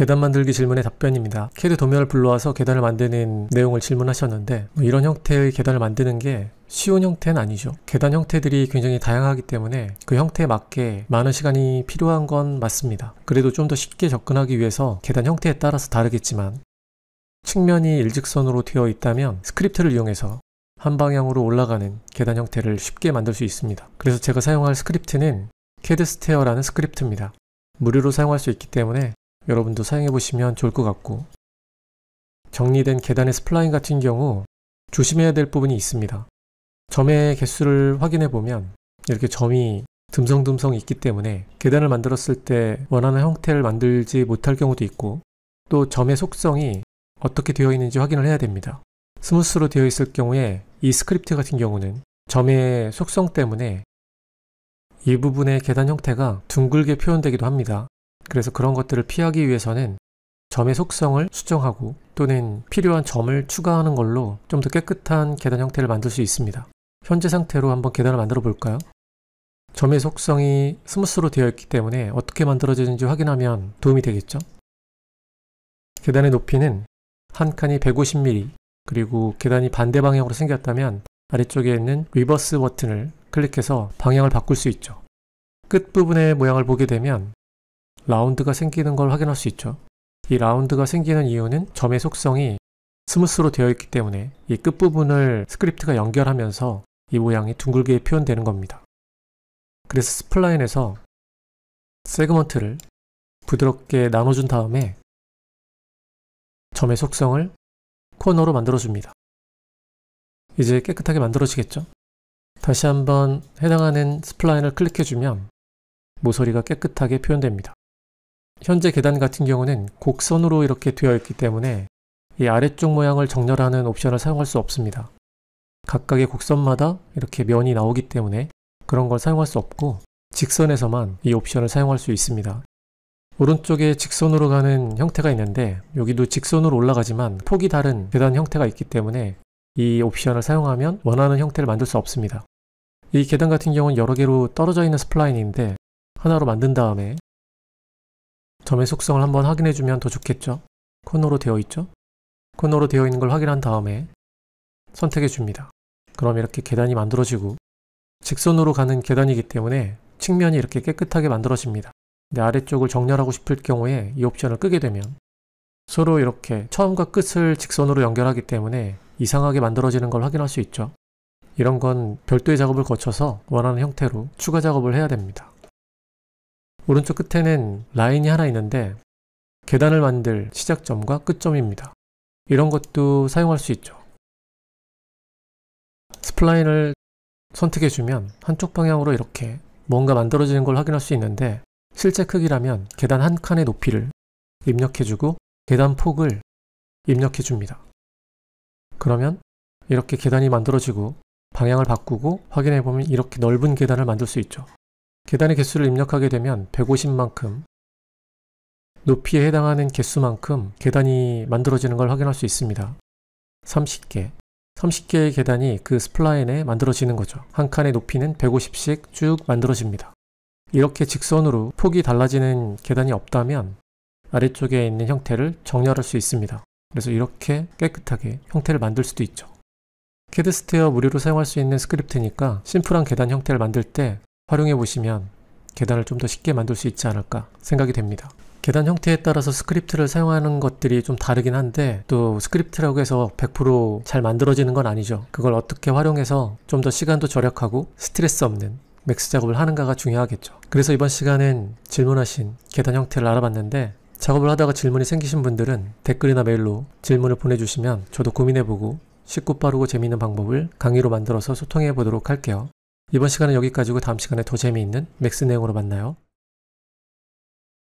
계단 만들기 질문의 답변입니다. 캐드 도면을 불러와서 계단을 만드는 내용을 질문하셨는데 뭐 이런 형태의 계단을 만드는 게 쉬운 형태는 아니죠. 계단 형태들이 굉장히 다양하기 때문에 그 형태에 맞게 많은 시간이 필요한 건 맞습니다. 그래도 좀 더 쉽게 접근하기 위해서 계단 형태에 따라서 다르겠지만 측면이 일직선으로 되어 있다면 스크립트를 이용해서 한 방향으로 올라가는 계단 형태를 쉽게 만들 수 있습니다. 그래서 제가 사용할 스크립트는 캐드스테어라는 스크립트입니다. 무료로 사용할 수 있기 때문에 여러분도 사용해 보시면 좋을 것 같고 정리된 계단의 스플라인 같은 경우 조심해야 될 부분이 있습니다. 점의 개수를 확인해 보면 이렇게 점이 듬성듬성 있기 때문에 계단을 만들었을 때 원하는 형태를 만들지 못할 경우도 있고 또 점의 속성이 어떻게 되어 있는지 확인을 해야 됩니다. 스무스로 되어 있을 경우에 이 스크립트 같은 경우는 점의 속성 때문에 이 부분의 계단 형태가 둥글게 표현되기도 합니다. 그래서 그런 것들을 피하기 위해서는 점의 속성을 수정하고 또는 필요한 점을 추가하는 걸로 좀 더 깨끗한 계단 형태를 만들 수 있습니다. 현재 상태로 한번 계단을 만들어 볼까요? 점의 속성이 스무스로 되어 있기 때문에 어떻게 만들어지는지 확인하면 도움이 되겠죠? 계단의 높이는 한 칸이 150mm 그리고 계단이 반대 방향으로 생겼다면 아래쪽에 있는 리버스 버튼을 클릭해서 방향을 바꿀 수 있죠. 끝부분의 모양을 보게 되면 라운드가 생기는 걸 확인할 수 있죠. 이 라운드가 생기는 이유는 점의 속성이 스무스로 되어 있기 때문에 이 끝부분을 스크립트가 연결하면서 이 모양이 둥글게 표현되는 겁니다. 그래서 스플라인에서 세그먼트를 부드럽게 나눠준 다음에 점의 속성을 코너로 만들어줍니다. 이제 깨끗하게 만들어지겠죠? 다시 한번 해당하는 스플라인을 클릭해주면 모서리가 깨끗하게 표현됩니다. 현재 계단 같은 경우는 곡선으로 이렇게 되어 있기 때문에 이 아래쪽 모양을 정렬하는 옵션을 사용할 수 없습니다. 각각의 곡선마다 이렇게 면이 나오기 때문에 그런 걸 사용할 수 없고 직선에서만 이 옵션을 사용할 수 있습니다. 오른쪽에 직선으로 가는 형태가 있는데 여기도 직선으로 올라가지만 폭이 다른 계단 형태가 있기 때문에 이 옵션을 사용하면 원하는 형태를 만들 수 없습니다. 이 계단 같은 경우는 여러 개로 떨어져 있는 스플라인인데 하나로 만든 다음에 점의 속성을 한번 확인해주면 더 좋겠죠? 코너로 되어 있죠? 코너로 되어 있는 걸 확인한 다음에 선택해줍니다. 그럼 이렇게 계단이 만들어지고 직선으로 가는 계단이기 때문에 측면이 이렇게 깨끗하게 만들어집니다. 내 아래쪽을 정렬하고 싶을 경우에 이 옵션을 끄게 되면 서로 이렇게 처음과 끝을 직선으로 연결하기 때문에 이상하게 만들어지는 걸 확인할 수 있죠. 이런 건 별도의 작업을 거쳐서 원하는 형태로 추가 작업을 해야 됩니다. 오른쪽 끝에는 라인이 하나 있는데 계단을 만들 시작점과 끝점입니다. 이런 것도 사용할 수 있죠. 스플라인을 선택해주면 한쪽 방향으로 이렇게 뭔가 만들어지는 걸 확인할 수 있는데 실제 크기라면 계단 한 칸의 높이를 입력해주고 계단 폭을 입력해줍니다. 그러면 이렇게 계단이 만들어지고 방향을 바꾸고 확인해보면 이렇게 넓은 계단을 만들 수 있죠. 계단의 개수를 입력하게 되면 150만큼 높이에 해당하는 개수만큼 계단이 만들어지는 걸 확인할 수 있습니다. 30개 30개의 계단이 그 스플라인에 만들어지는 거죠. 한 칸의 높이는 150씩 쭉 만들어집니다. 이렇게 직선으로 폭이 달라지는 계단이 없다면 아래쪽에 있는 형태를 정렬할 수 있습니다. 그래서 이렇게 깨끗하게 형태를 만들 수도 있죠. 캐드스테어 무료로 사용할 수 있는 스크립트니까 심플한 계단 형태를 만들 때 활용해 보시면 계단을 좀 더 쉽게 만들 수 있지 않을까 생각이 됩니다. 계단 형태에 따라서 스크립트를 사용하는 것들이 좀 다르긴 한데 또 스크립트라고 해서 100%잘 만들어지는 건 아니죠. 그걸 어떻게 활용해서 좀 더 시간도 절약하고 스트레스 없는 맥스 작업을 하는가가 중요하겠죠. 그래서 이번 시간은 질문하신 계단 형태를 알아봤는데 작업을 하다가 질문이 생기신 분들은 댓글이나 메일로 질문을 보내주시면 저도 고민해보고 쉽고 빠르고 재미있는 방법을 강의로 만들어서 소통해 보도록 할게요. 이번 시간은 여기까지고 다음 시간에 더 재미있는 맥스 내용으로 만나요.